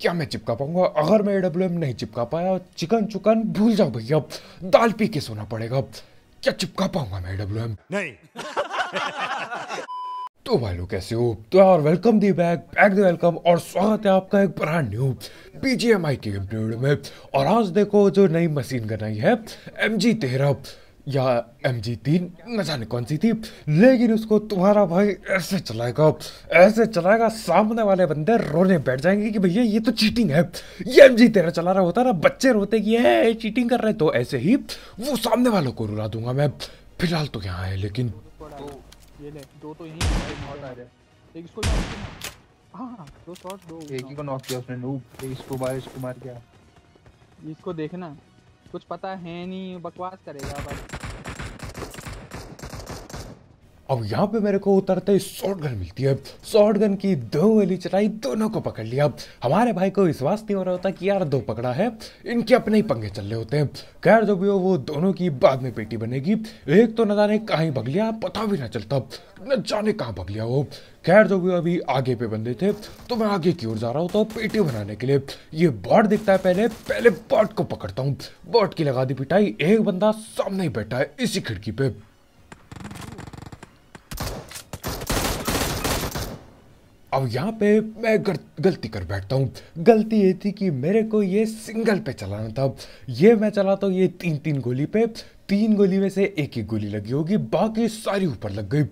क्या मैं चिपका पाऊंगा अगर मैं एडब्ल्यू नहीं चिपका पाया चिकन चुकन भूल जाओ भैया दाल पी के सोना पड़ेगा क्या चिपका पाऊंगा मैं एडब्ल्यू नहीं तो भाई लोग कैसे हो तो यार welcome the back back the welcome और स्वागत है आपका एक brand new B G M I के में और आज देखो जो नई मशीन बनाई है एम जी तेरह या एम जी तीन न जाने कौन सी थी लेकिन उसको तुम्हारा भाई ऐसे चलाएगा ऐसे चलाएगा सामने वाले बंदे रोने बैठ जाएंगे कि भैया ये तो चीटिंग है ये एम जी तेरा चला रहा होता ना बच्चे रोते कि ये चीटिंग कर रहे तो ऐसे ही वो सामने वालों को रुला दूंगा मैं फिलहाल तो यहाँ है लेकिन दो तो दो शॉट ही इसको देखना कुछ पता है नहीं बकवास करेगा बस अब यहाँ पे मेरे को उतरते ही शॉर्ट गन मिलती है शॉर्ट गन की दो वाली चटाई दोनों को पकड़ लिया हमारे भाई को विश्वास नहीं हो रहा होता कि यार दो पकड़ा है इनके अपने ही पंगे चल रहे होते हैं खैर जो भी हो वो दोनों की बाद में पेटी बनेगी एक तो न जाने कहा ही भग लिया पता भी ना चलता न जाने कहाँ भग लिया वो खैर जो भी अभी आगे पे बंदे थे तो मैं आगे की ओर जा रहा हूँ पेटी बनाने के लिए ये बॉट दिखता है पहले पहले बॉट को पकड़ता हूँ बॉट की लगा दी पिटाई एक बंदा सामने ही बैठा है इसी खिड़की पे अब यहाँ पे मैं गलती कर बैठता हूँ गलती ये थी कि मेरे को ये सिंगल पे चलाना था ये मैं चलाता हूँ ये तीन तीन गोली पे तीन गोली में से एक ही गोली लगी होगी बाकी सारी ऊपर लग गई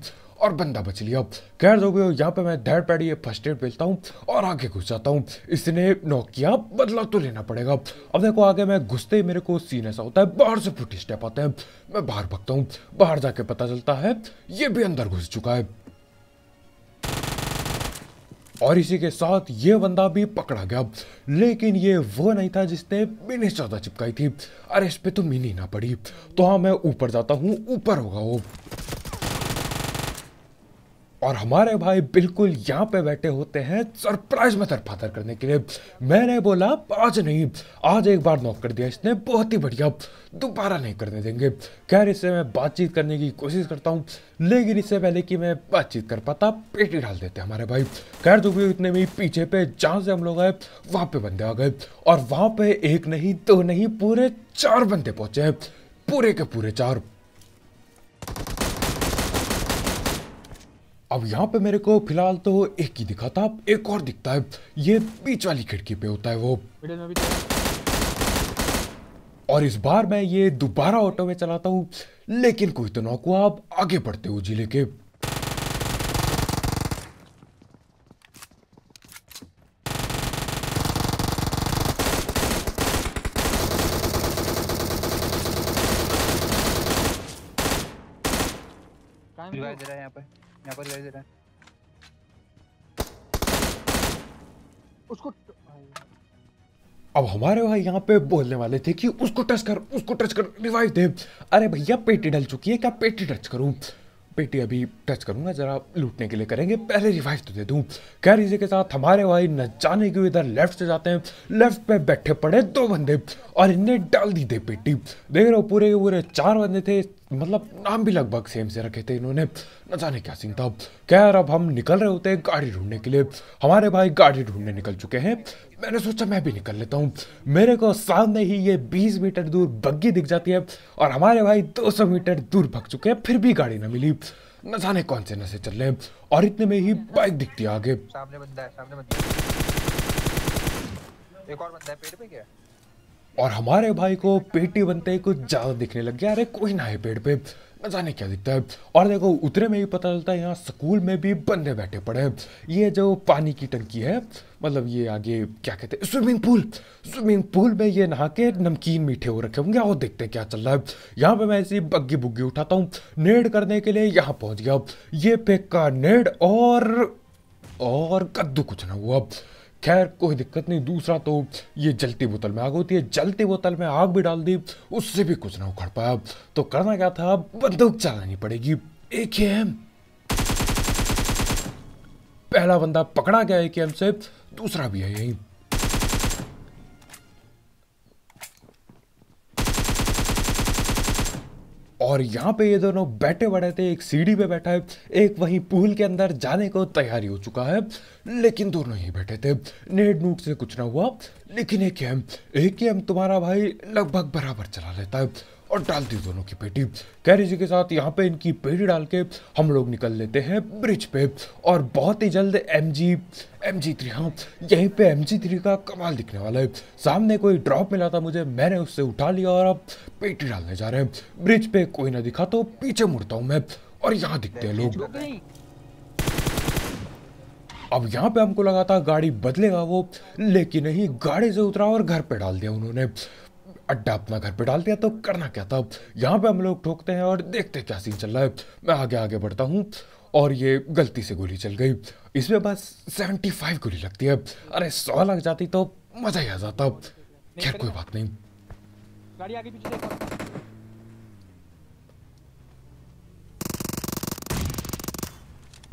और बंदा बच लिया खैर हो गए यहाँ पे मैं धैड़ पैडी फर्स्ट एड बेचता हूँ और आगे घुस जाता हूँ इसने नॉक किया बदला तो लेना पड़ेगा अब देखो आगे मैं घुसते ही मेरे को सीन ऐसा होता है बाहर से फुटी स्टेप आते हैं मैं बाहर भगता हूँ बाहर जाके पता चलता है ये भी अंदर घुस चुका है और इसी के साथ ये बंदा भी पकड़ा गया लेकिन ये वो नहीं था जिसने मिनी ज़्यादा चिपकाई थी अरे इस पर तो मिनी ना पड़ी तो हाँ मैं ऊपर जाता हूँ ऊपर होगा वो और हमारे भाई बिल्कुल यहाँ पे बैठे होते हैं सरप्राइज में दरफादर करने के लिए मैंने बोला आज नहीं आज एक बार नॉक कर दिया इसने बहुत ही बढ़िया दोबारा नहीं करने देंगे खैर इससे मैं बातचीत करने की कोशिश करता हूँ लेकिन इससे पहले कि मैं बातचीत कर पाता पेटी डाल देते हमारे भाई खैर तो भी इतने में पीछे पे जहाँ से हम लोग आए वहाँ पे बंदे आ गए और वहाँ पे एक नहीं दो नहीं पूरे चार बंदे पहुँचे पूरे के पूरे चार अब यहाँ पे मेरे को फिलहाल तो एक ही दिखा था एक और दिखता है ये बीच वाली खिड़की पे होता है वो तो- और इस बार मैं ये दोबारा ऑटो में चलाता हूँ लेकिन कोई तो नौक आप आगे बढ़ते हो जिले के स्नाइपर ले रहा है उसको अब हमारे भाई यहाँ पे बोलने वाले थे कि उसको टच कर उसको टच कर रिवाइव दे अरे भैया पेटी डल चुकी है क्या पेटी टच करूं बेटी अभी टच करूंगा जरा लूटने के लिए करेंगे पहले रिवाइव तो दे दूं कैरीजे के साथ हमारे भाई न जाने के इधर लेफ्ट से जाते हैं लेफ्ट पे बैठे पड़े दो बंदे और इनने डाल दी थे बेटी देख रहे हो पूरे पूरे चार बंदे थे मतलब नाम भी लगभग सेम से रखे थे इन्होंने न जाने क्या सीन था कह अब हम निकल रहे होते हैं गाड़ी ढूंढने के लिए हमारे भाई गाड़ी ढूंढने निकल चुके हैं मैंने सोचा मैं भी निकल लेता हूँ मेरे को सामने ही ये 20 मीटर दूर बग्गी दिख जाती है और हमारे भाई 200 मीटर दूर भग चुके हैं फिर भी गाड़ी ना मिली न जाने कौन से नशे चल रहे और इतने में ही बाइक दिखती है आगे सामने बंदा है सामने बंदा है एक और बंदा है पेड़ पे क्या और हमारे भाई को पेटी बनते ही कुछ ज़्यादा दिखने लग गया अरे कोई ना है पेड़ पे न जाने क्या दिखता है और देखो उतरे में भी पता चलता है यहाँ स्कूल में भी बंदे बैठे पड़े हैं ये जो पानी की टंकी है मतलब ये आगे क्या कहते हैं स्विमिंग पूल स्विमिंग पूल में ये नहा के नमकीन मीठे हो रखे होंगे और देखते हैं क्या चल रहा है यहाँ पे मैं ऐसी बग्गी बुग्गी उठाता हूँ नेड करने के लिए यहाँ पहुँच गया ये का नेड और और कद्दू कुछ ना हुआ खैर कोई दिक्कत नहीं दूसरा तो ये जलती बोतल में आग होती है जलती बोतल में आग भी डाल दी उससे भी कुछ ना उखड़ पाया तो करना क्या था बंदूक चलानी पड़ेगी एक ही एम पहला बंदा पकड़ा गया एक एम से दूसरा भी है यही और यहाँ पे ये दोनों बैठे बड़े थे एक सीढ़ी पे बैठा है एक वहीं पूल के अंदर जाने को तैयारी हो चुका है लेकिन दोनों ही बैठे थे नेट नूट से कुछ ना हुआ लेकिन एक एम एक एम तुम्हारा भाई लगभग बराबर चला लेता है और डालती दोनों की पेटी कैरी जी के साथ यहाँ पे इनकी पेटी डाल के हम लोग निकल लेते हैं ब्रिज पे और बहुत ही जल्द M G M G three हाँ यहीं पे एम जी थ्री का कमाल दिखने वाला है सामने कोई ड्रॉप मिला था मुझे मैंने उससे उठा लिया और अब पेटी डालने जा रहे हैं ब्रिज पे कोई ना दिखा तो पीछे मुड़ता हूँ मैं और यहाँ दिखते हैं लोग अब यहाँ पे हमको लगा था गाड़ी बदलेगा वो लेकिन नहीं गाड़ी से उतरा और घर पे डाल दिया उन्होंने अड्डा अपना घर पे डाल दिया तो करना क्या था यहाँ पे हम लोग ठोकते हैं और देखते क्या सीन चल रहा है मैं आगे आगे बढ़ता हूँ और ये गलती से गोली चल गई इसमें बस सेवेंटी फाइव गोली लगती है अरे सौ लग जाती तो मज़ा ही आ जाता खैर कोई बात नहीं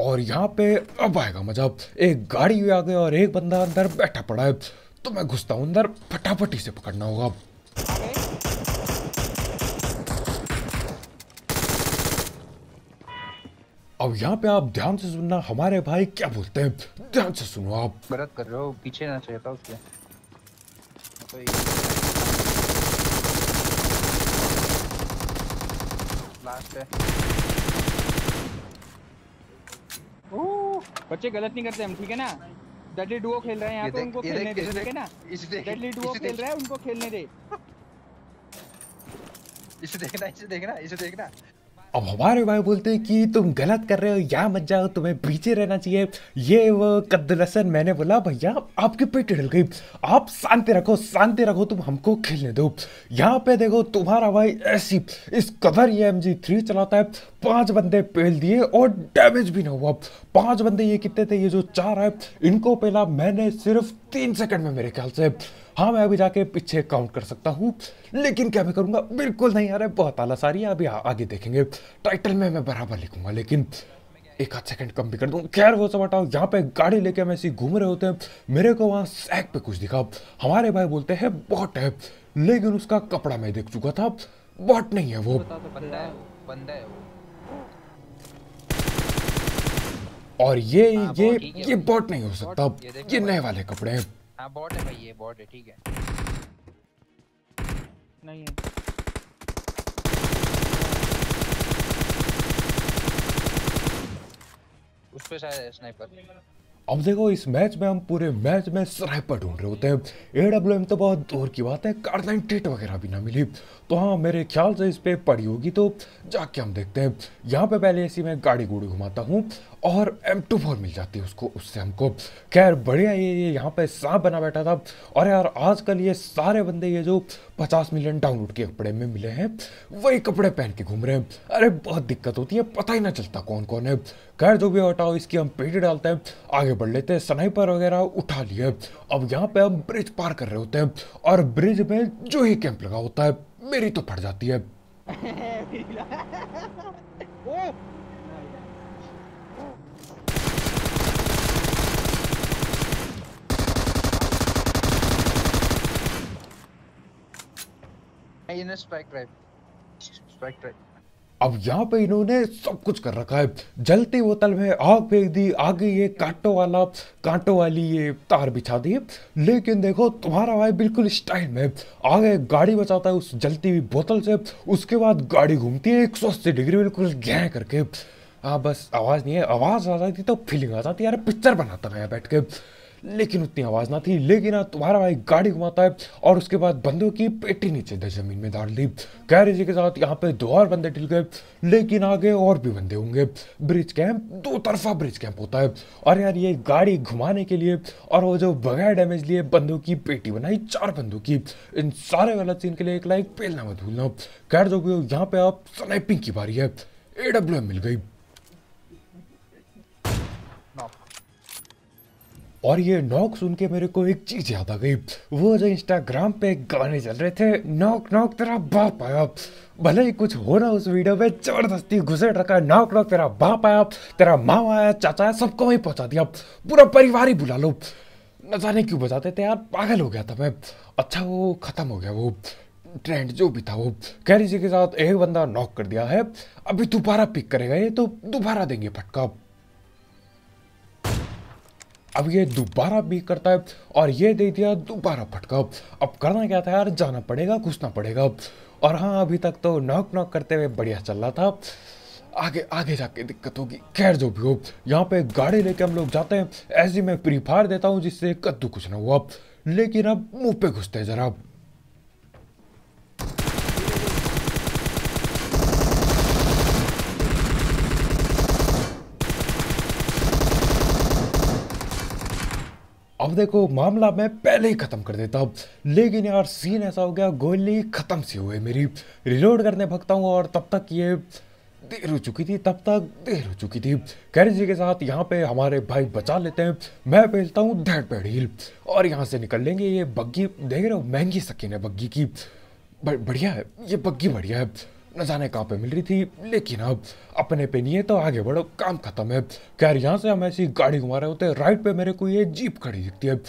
और यहाँ पे अब आएगा मजा एक गाड़ी भी आ गई और एक बंदा अंदर बैठा पड़ा है तो मैं घुसता हूँ अंदर फटाफटी से पकड़ना होगा अब यहाँ पे आप ध्यान से सुनना हमारे भाई क्या बोलते हैं ध्यान से सुनो आप गलत कर रहे हो पीछे ना चाहिए था उसके लास्ट है बच्चे गलत नहीं करते हम ठीक है ना डेडली डुओ खेल रहे हैं यहाँ पे उनको खेलने दे ठीक है ना डेडली डुओ खेल रहा है उनको खेलने दे इसे देखना इसे देखना इसे देखना अब हमारे भाई बोलते हैं कि तुम गलत कर रहे हो या मत जाओ तुम्हें पीछे रहना चाहिए ये वो कद्दलसन मैंने बोला भैया आपके पेट डल गई आप शांति रखो शांति रखो तुम हमको खेलने दो यहाँ पे देखो तुम्हारा भाई ऐसी इस कदर ये एम जी थ्री चलाता है पांच बंदे पेल दिए और डैमेज भी ना हुआ पांच बंदे ये कितने थे ये जो चार है इनको पहला मैंने सिर्फ तीन सेकंड में मेरे ख्याल से हाँ मैं अभी जाके पीछे काउंट कर सकता हूँ लेकिन क्या मैं करूँगा बिल्कुल नहीं यार बहुत सारी है अभी आ, आगे देखेंगे टाइटल में मैं बराबर लिखूंगा लेकिन एक आध सेकंड कम भी कर दूँ खैर वो सब हटाओ जहाँ पे गाड़ी लेके हम ऐसे घूम रहे होते हैं मेरे को वहाँ सैक पे कुछ दिखा हमारे भाई बोलते हैं बॉट है लेकिन उसका कपड़ा मैं देख चुका था बॉट नहीं है वो तो और ये हाँ, ये ये बॉट नहीं हो सकता ये नए वाले कपड़े हैं हाँ बॉट है भाई ये बॉट है ठीक है नहीं है उस पे शायद स्नाइपर अब देखो इस मैच में हम पूरे मैच में स्नाइपर ढूंढ रहे होते हैं ए डब्ल्यू एम तो बहुत दूर की बात है कार्डलाइन टेट वगैरह भी ना मिली तो हाँ मेरे ख्याल से इस पर पड़ी होगी तो जाके हम देखते हैं यहाँ पे पहले ऐसी मैं गाड़ी गुड़ी घुमाता हूँ और एम टू फोर मिल जाती है उसको उससे हमको खैर बढ़िया ये ये यहाँ पर सांप बना बैठा था और यार आजकल ये सारे बंदे ये जो पचास मिलियन डाउनलोड के कपड़े में मिले हैं वही कपड़े पहन के घूम रहे हैं अरे बहुत दिक्कत होती है पता ही ना चलता कौन कौन है खैर जो भी हटाओ इसकी हम पेटी डालते हैं आगे बढ़ लेते हैं स्नाइपर वगैरह उठा लिए अब यहाँ पर हम ब्रिज पार कर रहे होते हैं और ब्रिज में जो ही कैंप लगा होता है मेरी तो फट जाती है इन्हें स्ट्राइक ड्राइव स्ट्राइक ड्राइव अब यहाँ पे इन्होंने सब कुछ कर रखा है जलते बोतल में आग फेंक दी आगे ये कांटो वाला कांटो वाली ये तार बिछा दी लेकिन देखो तुम्हारा भाई बिल्कुल स्टाइल में आगे गाड़ी बचाता है उस जलती हुई बोतल से उसके बाद गाड़ी घूमती है एक सौ अस्सी डिग्री बिल्कुल गह करके हाँ बस आवाज़ नहीं है आवाज़ आ जाती तो फीलिंग आ जाती यार पिक्चर बनाता मैं बैठ के लेकिन उतनी आवाज़ ना थी लेकिन हाँ, तुम्हारा भाई गाड़ी घुमाता है और उसके बाद बंदों की पेटी नीचे जमीन में डाल ली कैरेज के साथ यहाँ पे दो और बंदे टिल गए लेकिन आगे और भी बंदे होंगे ब्रिज कैंप दो तरफा ब्रिज कैंप होता है और यार ये गाड़ी घुमाने के लिए और वो जो बगैर डैमेज लिए बंदों की पेटी बनाई चार बंदों की इन सारे गलत सीन के लिए एक लाइक पेलना मत भूलना कैर जो यहाँ पे आप स्नैपिंग की बारी है ए डब्ल्यू एम मिल गई और ये नॉक सुन के मेरे को एक चीज याद आ गई वो जो इंस्टाग्राम पे गाने चल रहे थे नॉक नॉक तेरा बाप आया भले ही कुछ हो रहा उस वीडियो में जबरदस्ती घुसे रखा नॉक नॉक तेरा बाप आया तेरा माँ आया चाचा आया सबको वहीं पहुंचा दिया पूरा परिवार ही बुला लो न जाने क्यों बजाते थे यार पागल हो गया था मैं अच्छा वो ख़त्म हो गया वो ट्रेंड जो भी था वो कैरी जी के साथ एक बंदा नॉक कर दिया है अभी दोबारा पिक करेगा ये तो दोबारा देंगे फटका अब ये दोबारा बीक करता है और ये दे दिया दोबारा फटका अब करना क्या था यार जाना पड़ेगा घुसना पड़ेगा और हाँ अभी तक तो नॉक नॉक करते हुए बढ़िया चल रहा था आगे आगे जाके दिक्कत होगी खैर जो भी हो यहाँ पे गाड़ी लेके हम लोग जाते हैं ऐसे मैं प्री फायर देता हूँ जिससे कद्दू कुछ ना हुआ लेकिन अब मुंह पे घुसते हैं जरा अब देखो मामला मैं पहले ही ख़त्म कर देता लेकिन यार सीन ऐसा हो गया गोली ख़त्म सी हुई मेरी रिलोड करने भगता हूँ और तब तक ये देर हो चुकी थी तब तक देर हो चुकी थी कैरन जी के साथ यहाँ पे हमारे भाई बचा लेते हैं मैं भेजता हूँ धड़ पेड़ हिल और यहाँ से निकल लेंगे ये बग्गी देख रहे हो महंगी सकीन है बग्गी की बढ़िया है ये बग्गी बढ़िया है न जाने कहाँ पे मिल रही थी लेकिन अब अपने पे नहीं है तो आगे बढ़ो काम खत्म है खैर यहाँ से हम ऐसी गाड़ी घुमा रहे होते हैं राइट पे मेरे को ये जीप खड़ी दिखती है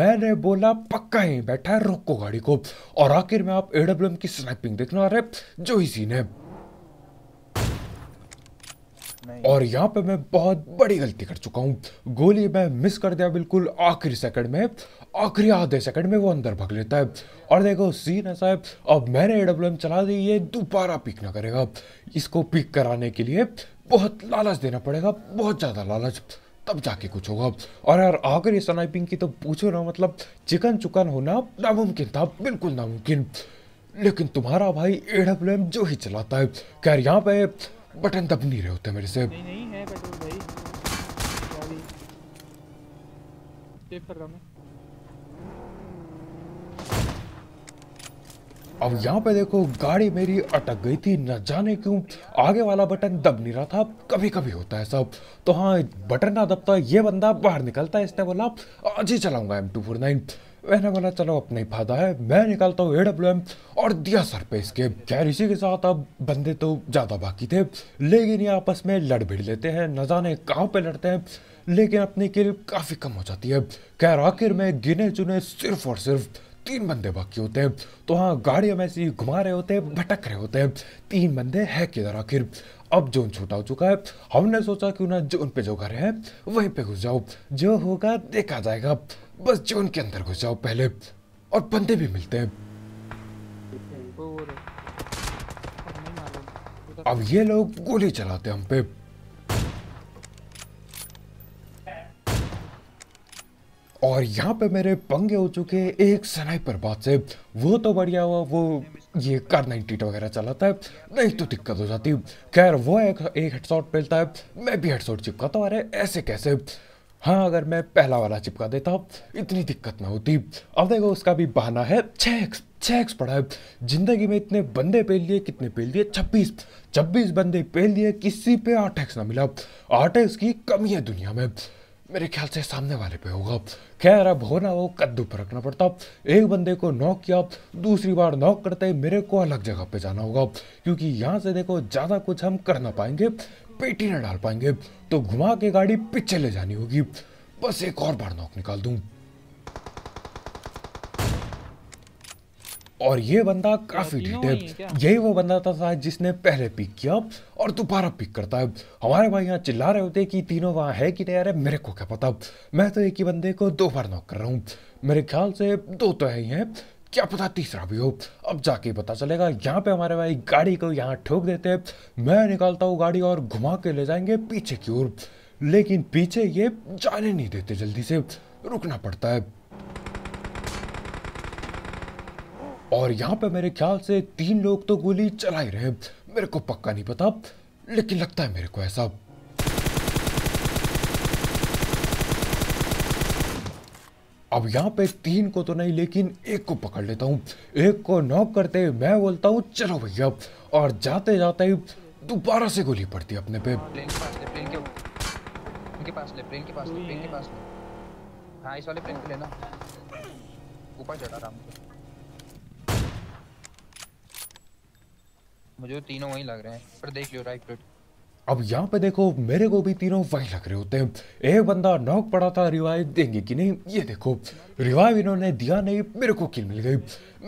मैंने बोला पक्का ही बैठा है रोको गाड़ी को और आखिर में आप ए की स्नैपिंग देखना आ रहे जो इसी ने और यहाँ पे मैं बहुत बड़ी गलती कर चुका हूँ गोली मैं मिस कर दिया बिल्कुल आखिरी सेकंड में आखिरी आधे सेकंड में वो अंदर भाग लेता है और देखो सीन ऐसा है अब मैंने ए चला दी ये दोबारा पिक ना करेगा इसको पिक कराने के लिए बहुत लालच देना पड़ेगा बहुत ज़्यादा लालच तब जाके कुछ होगा और यार ये स्नाइपिंग की तो पूछो ना मतलब चिकन चुकन होना नामुमकिन था बिल्कुल नामुमकिन लेकिन तुम्हारा भाई ए जो ही चलाता है खैर यहाँ पे बटन दब नहीं रहे होते मेरे से नहीं नहीं है पेट्रोल भाई सॉरी सेफ कर रहा मैं अब यहाँ पे देखो गाड़ी मेरी अटक गई थी न जाने क्यों आगे वाला बटन दब नहीं रहा था कभी कभी होता है सब तो हाँ बटन ना दबता ये बंदा बाहर निकलता है इसने बोला आज ही चलाऊंगा एम टू फोर नाइन मैंने बोला चलो अपने फायदा है मैं निकालता हूँ ए डब्ल्यू एम और दिया सर पे इसके खैर इसी के साथ अब बंदे तो ज़्यादा बाकी थे लेकिन ये आपस में लड़ भिड़ लेते हैं न जाने कहाँ पे लड़ते हैं लेकिन अपनी किल काफ़ी कम हो जाती है खैर आखिर में गिने चुने सिर्फ और सिर्फ तीन बंदे बाकी होते हैं तो हाँ गाड़ियों में ऐसी घुमा रहे होते हैं भटक रहे होते हैं तीन बंदे है किधर आखिर अब जोन छोटा हो चुका है हमने सोचा कि ना जोन पे जो घर है वहीं पे घुस जाओ जो होगा देखा जाएगा बस जोन के अंदर घुस जाओ पहले और बंदे भी मिलते हैं अब ये लोग गोली चलाते हम पे और यहाँ पे मेरे पंगे हो चुके एक स्नाइपर बात से वो तो बढ़िया हुआ वो ये कार नाइनटी वगैरह चलाता है नहीं तो दिक्कत हो जाती खैर वो एक, एक हेडशॉट मिलता है मैं भी हेडसॉट चिपकाता तो अरे ऐसे कैसे हाँ अगर मैं पहला वाला चिपका देता इतनी दिक्कत ना होती अब देखो उसका भी बहाना है चेक्स चेक्स पड़ा है जिंदगी में इतने बंदे पेल लिए कितने पेल दिए छब्बीस छब्बीस बंदे पेल लिए किसी पे आठ एक्स ना मिला आठ एक्स की कमी है दुनिया में मेरे ख्याल से सामने वाले पे होगा खैर अब होना हो कद्दू पर रखना पड़ता एक बंदे को नॉक किया दूसरी बार नॉक करते मेरे को अलग जगह पे जाना होगा क्योंकि यहाँ से देखो ज़्यादा कुछ हम कर ना पाएंगे पेटी न डाल पाएंगे तो घुमा के गाड़ी पीछे ले जानी होगी बस एक और बार नौक निकाल दूं और ये बंदा काफी डिटेल यही वो बंदा था था जिसने पहले पिक किया और दोबारा पिक करता है हमारे भाई यहाँ चिल्ला रहे होते कि तीनों वहां है कि नहीं अरे मेरे को क्या पता मैं तो एक ही बंदे को दो बार नौक कर रहा हूँ मेरे ख्याल से दो तो है ही हैं क्या पता तीसरा भी हो अब जाके पता चलेगा यहाँ पे हमारे भाई गाड़ी को यहाँ ठोक देते हैं मैं निकालता हूँ गाड़ी और घुमा के ले जाएंगे पीछे की ओर लेकिन पीछे ये जाने नहीं देते जल्दी से रुकना पड़ता है और यहाँ पे मेरे ख्याल से तीन लोग तो गोली चला ही रहे मेरे को पक्का नहीं पता लेकिन लगता है मेरे को ऐसा अब यहाँ पे तीन को तो नहीं लेकिन एक को पकड़ लेता हूँ एक को नॉक करते मैं बोलता हूँ चलो भैया और जाते जाते दोबारा से गोली पड़ती अपने पे हाँ, के पास ले के पास ले के पास ले के पास ले मुझे तीनों वहीं लग रहे हैं पर देख लियो राइट अब यहाँ पे देखो मेरे को भी तीनों वही लग रहे होते हैं एक बंदा नॉक पड़ा था रिवाइव देंगे कि नहीं ये देखो रिवाइव इन्होंने दिया नहीं मेरे को किल मिल गई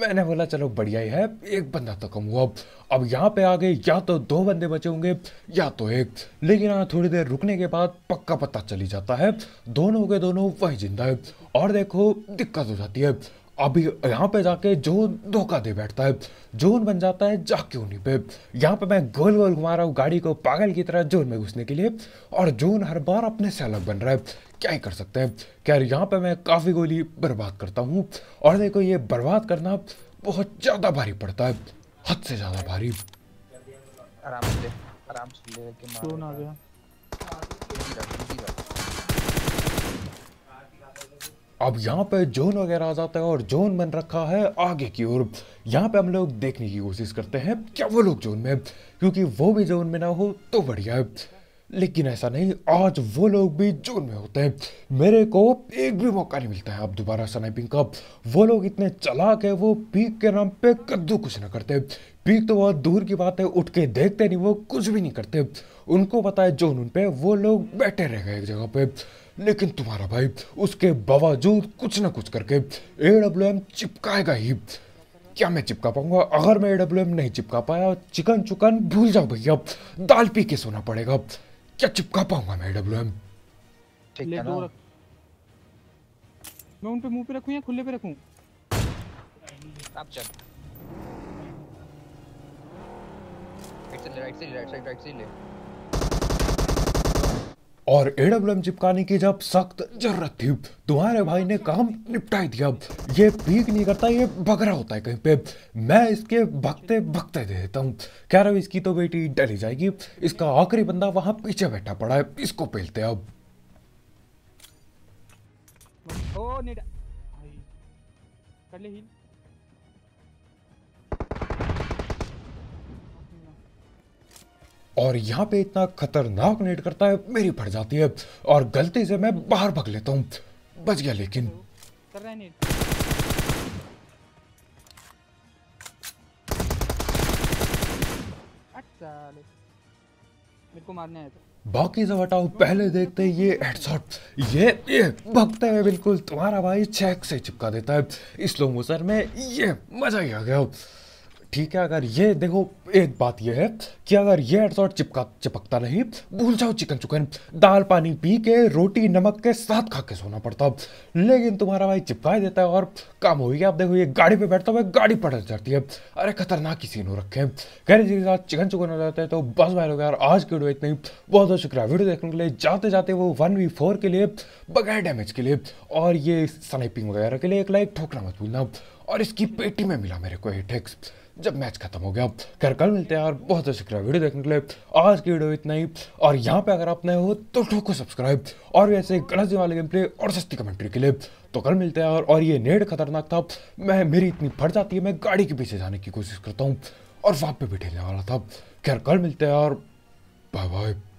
मैंने बोला चलो बढ़िया ही है एक बंदा तो कम हुआ अब यहाँ पे आ गए या तो दो बंदे बचे होंगे या तो एक लेकिन हाँ थोड़ी देर रुकने के बाद पक्का पता चली जाता है दोनों के दोनों वही जिंदा है और देखो दिक्कत हो जाती है अभी यहाँ पे जाके जो धोखा दे बैठता है जोन बन जाता है क्यों नहीं पे यहाँ पे मैं गोल गोल घुमा रहा हूँ गाड़ी को पागल की तरह जोन में घुसने के लिए और जोन हर बार अपने से अलग बन रहा है क्या ही कर सकते हैं खैर यहाँ पे मैं काफ़ी गोली बर्बाद करता हूँ और देखो ये बर्बाद करना बहुत ज़्यादा भारी पड़ता है हद से ज़्यादा भारी आराम से आराम से अब यहाँ पे जोन वगैरह आ जाता है और जोन बन रखा है आगे की ओर यहाँ पे हम लोग देखने की कोशिश करते हैं क्या वो लोग जोन में क्योंकि वो भी जोन में ना हो तो बढ़िया है लेकिन ऐसा नहीं आज वो लोग भी जोन में होते हैं मेरे को एक भी मौका नहीं मिलता है अब दोबारा स्नाइपिंग का वो लोग इतने चलाक है वो पीक के नाम पे कद्दू कुछ ना करते पीक तो बहुत दूर की बात है उठ के देखते नहीं वो कुछ भी नहीं करते उनको पता है जोन उन पे वो लोग बैठे रह गए एक जगह पे लेकिन तुम्हारा भाई उसके बावजूद कुछ ना कुछ करके ए डब्ल्यू एम चिपकाएगा ही क्या मैं चिपका पाऊंगा अगर मैं ए डब्ल्यू एम नहीं चिपका पाया चिकन चुकन भूल जाओ भैया दाल पी के सोना पड़ेगा क्या चिपका पाऊंगा मैं ए डब्ल्यू एम मैं उन पे मुंह पे रखूं या खुले पे रखूं आप चल राइट से राइट से राइट साइड राइट से ले और एडब्ल्यूएम चिपकाने की जब सख्त जरूरत थी तुम्हारे भाई ने काम निपटा दिया ये पीक नहीं करता ये बगरा होता है कहीं पे मैं इसके भगते भगते दे देता हूँ कह रहा हूँ इसकी तो बेटी डली जाएगी इसका आखिरी बंदा वहां पीछे बैठा पड़ा है इसको पेलते अब ओ और यहाँ पे इतना खतरनाक नेट करता है मेरी फट जाती है और गलती से मैं बाहर भग लेता हूँ बच गया लेकिन अच्छा, बाकी सब हटाओ पहले देखते हैं ये हेडशॉट ये ये भगता है बिल्कुल तुम्हारा भाई चेक से चिपका देता है इस लो में ये मजा ही आ गया ठीक है अगर ये देखो एक बात ये है कि अगर ये एडसॉट चिपका चिपकता नहीं भूल जाओ चिकन चुकन दाल पानी पी के रोटी नमक के साथ खा के सोना पड़ता लेकिन तुम्हारा भाई चिपका देता है और काम हो गया आप देखो ये गाड़ी पे बैठता हुआ गाड़ी पटक जाती है अरे खतरनाक ही सीन हो रखे हैं गैरेज के साथ चिकन चुकन हो जाता है तो बस भाई लोग यार आज की वीडियो इतनी बहुत बहुत शुक्रिया वीडियो देखने के लिए जाते जाते वो वन वी फोर के लिए बगैर डैमेज के लिए और ये स्नाइपिंग वगैरह के लिए एक लाइक ठोकना मत भूलना और इसकी पेटी में मिला मेरे को एटेक्स जब मैच खत्म हो गया खैर कल मिलते हैं यार बहुत शुक्रिया वीडियो देखने के लिए आज की वीडियो इतना ही और यहाँ पे अगर आप नए हो तो ठोको सब्सक्राइब और भी ऐसे गलत वाले गेम प्ले और सस्ती कमेंट्री के लिए तो कल मिलते हैं यार और ये नेट खतरनाक था मैं मेरी इतनी फट जाती है मैं गाड़ी के पीछे जाने की कोशिश करता हूँ और वहाँ पर भी वाला था खैर कल मिलते हैं यार बाय बाय